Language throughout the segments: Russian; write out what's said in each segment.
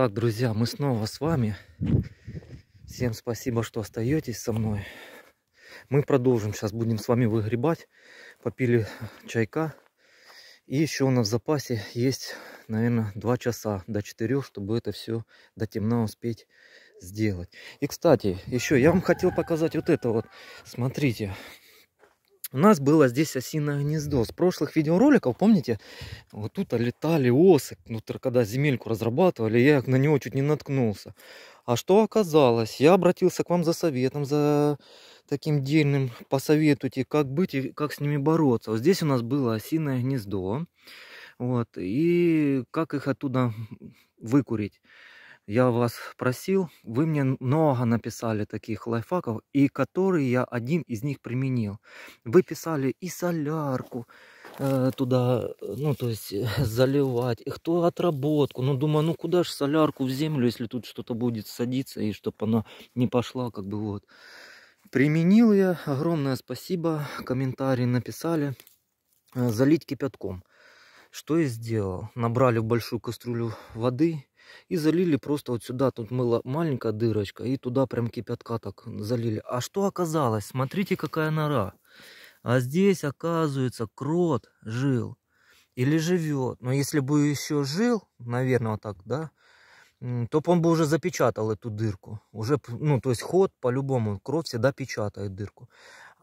Так, друзья, мы снова с вами. Всем спасибо, что остаетесь со мной. Мы продолжим. Сейчас будем с вами выгребать. Попили чайка. И еще у нас в запасе есть, наверное, 2 часа до 4, чтобы это все до темна успеть сделать. И, кстати, еще я вам хотел показать вот это вот. Смотрите. Смотрите. У нас было здесь осиное гнездо. С прошлых видеороликов, помните, вот тут летали осы. Ну, когда земельку разрабатывали, я на него чуть не наткнулся. А что оказалось? Я обратился к вам за советом, за таким дельным. Посоветуйте, как быть и как с ними бороться. Вот здесь у нас было осиное гнездо. Вот. И как их оттуда выкурить я вас просил, вы мне много написали таких лайфхаков, и которые я один из них применил. Вы писали и солярку э, туда, ну то есть заливать, и кто отработку. Ну думаю, ну куда же солярку в землю, если тут что-то будет садиться, и чтобы она не пошла, как бы вот. Применил я, огромное спасибо, комментарии написали, э, залить кипятком. Что я сделал? Набрали в большую кастрюлю воды, и залили просто вот сюда, тут мыло маленькая дырочка, и туда прям кипятка так залили. А что оказалось? Смотрите, какая нора. А здесь, оказывается, крот жил или живет. Но если бы еще жил, наверное, вот так, да, то он бы уже запечатал эту дырку. Уже, ну, то есть ход по-любому, крот всегда печатает дырку.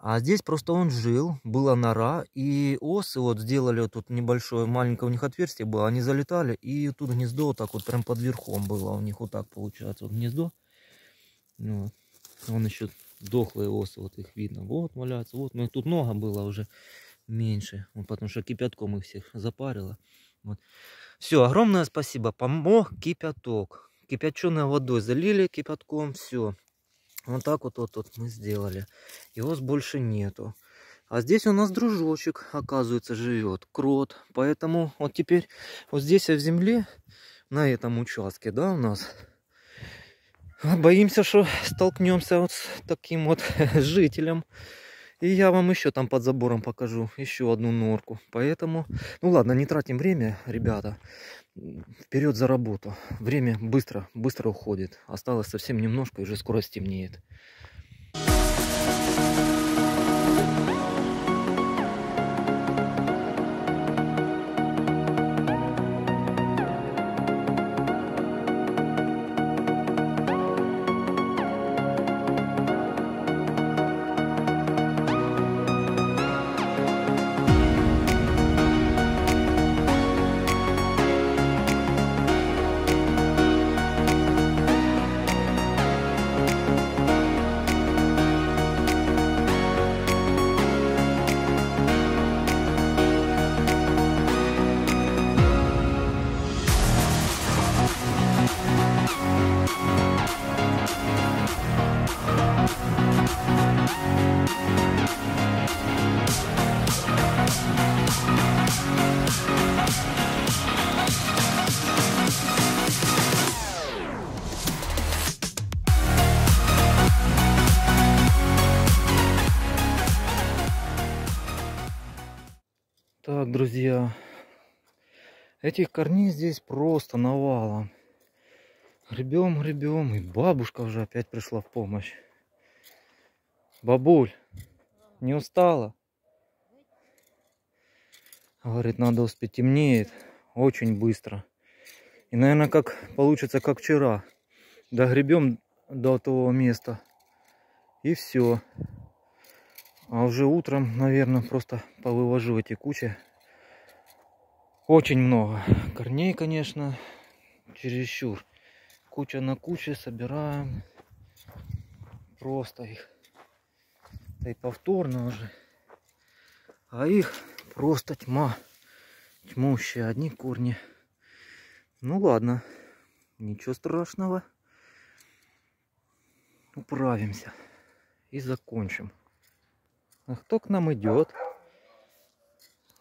А здесь просто он жил, была нора, и осы вот сделали тут небольшое, маленькое у них отверстие было, они залетали, и тут гнездо вот так вот прям под верхом было, у них вот так получается вот гнездо. Вот. Ну, он еще дохлые осы, вот их видно, вот валяются, вот, но тут нога было уже меньше, вот, потому что кипятком их всех запарило. Вот. Все, огромное спасибо, помог кипяток, кипяченой водой залили кипятком, все, вот так вот, вот, вот мы сделали. Его больше нету. А здесь у нас дружочек, оказывается, живет, крот. Поэтому вот теперь вот здесь в земле, на этом участке, да, у нас, боимся, что столкнемся вот с таким вот жителем. И я вам еще там под забором покажу еще одну норку. Поэтому, ну ладно, не тратим время, ребята. Вперед за работу. Время быстро, быстро уходит. Осталось совсем немножко, и уже скоро стемнеет. Thank Так, друзья, этих корней здесь просто навалом. Гребем, гребем, и бабушка уже опять пришла в помощь. Бабуль, не устала? Говорит, надо успеть, темнеет очень быстро. И, наверное, как получится, как вчера. Догребем до того места. И все. А уже утром, наверное, просто повывожу эти кучи очень много корней, конечно, чересчур. Куча на куче собираем. Просто их. Да и повторно уже. А их просто тьма. Тьмущие одни корни. Ну ладно, ничего страшного. Управимся и закончим. А кто к нам идет?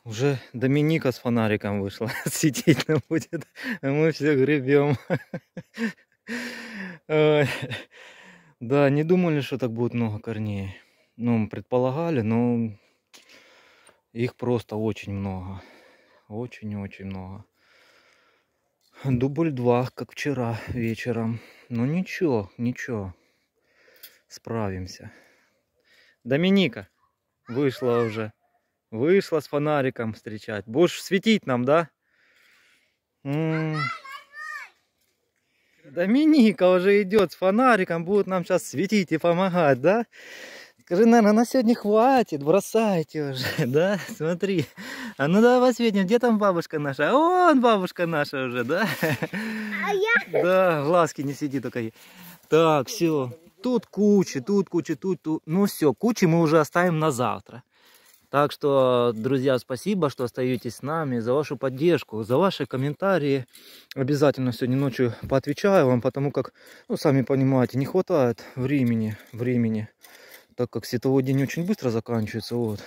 Уже Доминика с фонариком вышла. Сидеть нам будет. мы все гребем. Да, не думали, что так будет много корней. Ну, предполагали, но их просто очень много. Очень-очень много. Дубль 2, как вчера вечером. Но ну, ничего, ничего. Справимся. Доминика вышла уже. Вышла с фонариком встречать. Будешь светить нам, да? М -м. Доминика уже идет с фонариком, будут нам сейчас светить и помогать, да? Скажи, наверное, на сегодня хватит, бросайте уже, да? Смотри. А ну давай посветим, где там бабушка наша? А вон бабушка наша уже, да? А я... Да, глазки не сиди только. Так, все. Тут куча, тут куча, тут, тут. Ну все, кучи мы уже оставим на завтра. Так что, друзья, спасибо, что остаетесь с нами, за вашу поддержку, за ваши комментарии. Обязательно сегодня ночью поотвечаю вам, потому как, ну, сами понимаете, не хватает времени, времени, так как световой день очень быстро заканчивается, вот.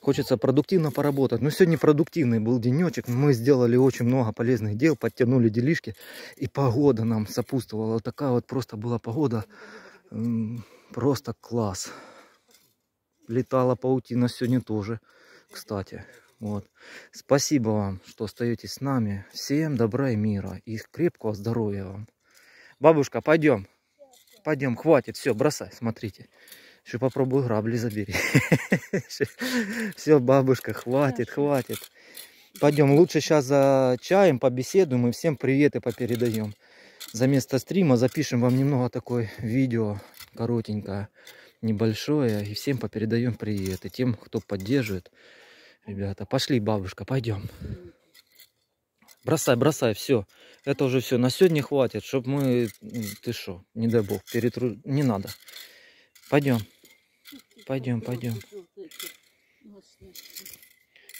Хочется продуктивно поработать. Но ну, сегодня продуктивный был денечек. Мы сделали очень много полезных дел, подтянули делишки. И погода нам сопутствовала. Такая вот просто была погода. Просто класс летала паутина сегодня тоже, кстати. Вот. Спасибо вам, что остаетесь с нами. Всем добра и мира. И крепкого здоровья вам. Бабушка, пойдем. Пойдем, хватит. Все, бросай, смотрите. Еще попробую грабли забери. Все, бабушка, хватит, хватит. Пойдем, лучше сейчас за чаем побеседуем и всем приветы попередаем. За место стрима запишем вам немного такое видео коротенькое небольшое. И всем попередаем привет. И тем, кто поддерживает. Ребята, пошли, бабушка, пойдем. Бросай, бросай, все. Это уже все. На сегодня хватит, чтобы мы... Ты что, не дай бог, перетру... Не надо. Пойдем. Пойдем, пойдем.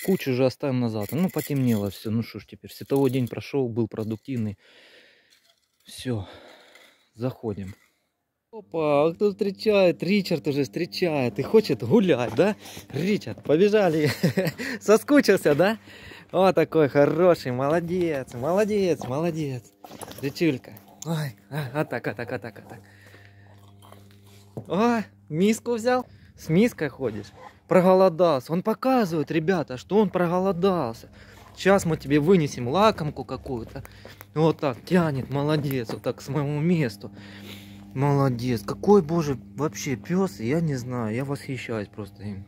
Кучу же оставим назад. Ну, потемнело все. Ну что ж теперь. Световой день прошел, был продуктивный. Все. Заходим. Опа, а кто встречает? Ричард уже встречает и хочет гулять, да? Ричард, побежали. Соскучился, да? О, такой хороший, молодец, молодец, молодец. Ричулька. Ой, а, а, так, а так, а так, а так. О, миску взял? С миской ходишь? Проголодался. Он показывает, ребята, что он проголодался. Сейчас мы тебе вынесем лакомку какую-то. Вот так тянет, молодец, вот так с своему месту. Молодец. Какой, боже, вообще пес, я не знаю. Я восхищаюсь просто им.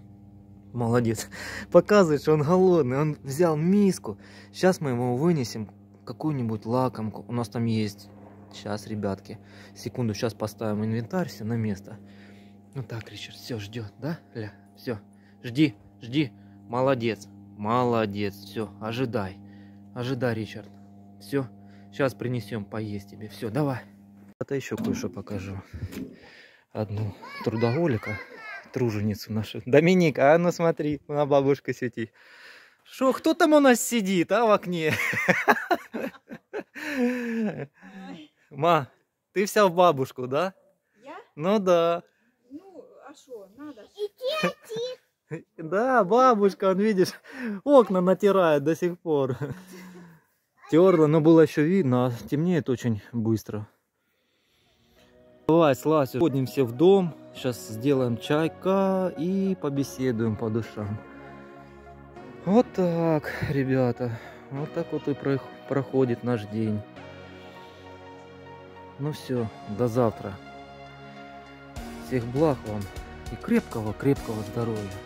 Молодец. Показывает, что он голодный. Он взял миску. Сейчас мы ему вынесем какую-нибудь лакомку. У нас там есть. Сейчас, ребятки. Секунду, сейчас поставим инвентарь все на место. Ну так, Ричард, все, ждет, да? Ля, все. Жди, жди. Молодец. Молодец. Все, ожидай. Ожидай, Ричард. Все, сейчас принесем поесть тебе. Все, давай. Это еще кое-что покажу. Одну трудоголика, труженицу нашу. Доминика. а ну смотри, на бабушка сети. Что, кто там у нас сидит, а, в окне? Ма, ты вся в бабушку, да? Я? Ну да. Ну, а что, надо? иди. Да, бабушка, он, видишь, окна натирает до сих пор. Терла, но было еще видно, а темнеет очень быстро. Лазь, лазь, ходим все в дом. Сейчас сделаем чайка и побеседуем по душам. Вот так, ребята. Вот так вот и проходит наш день. Ну все, до завтра. Всех благ вам и крепкого-крепкого здоровья.